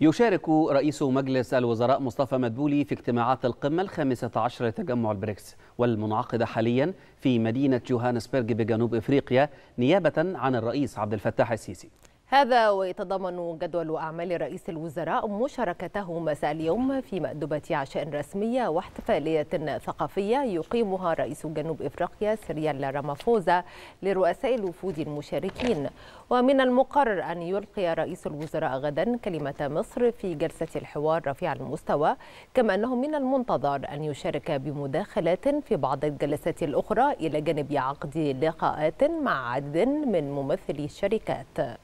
يشارك رئيس مجلس الوزراء مصطفى مدبولي في اجتماعات القمة الخامسة عشر لتجمع البريكس والمنعقدة حاليا في مدينة جوهانسبرغ بجنوب إفريقيا نيابة عن الرئيس عبد الفتاح السيسي هذا ويتضمن جدول أعمال رئيس الوزراء مشاركته مساء اليوم في مأدبة عشاء رسمية واحتفالية ثقافية يقيمها رئيس جنوب إفريقيا سريال رامافوزا لرؤساء الوفود المشاركين ومن المقرر أن يلقي رئيس الوزراء غدا كلمة مصر في جلسة الحوار رفيع المستوى كما أنه من المنتظر أن يشارك بمداخلات في بعض الجلسات الأخرى إلى جانب عقد لقاءات مع عدد من ممثلي الشركات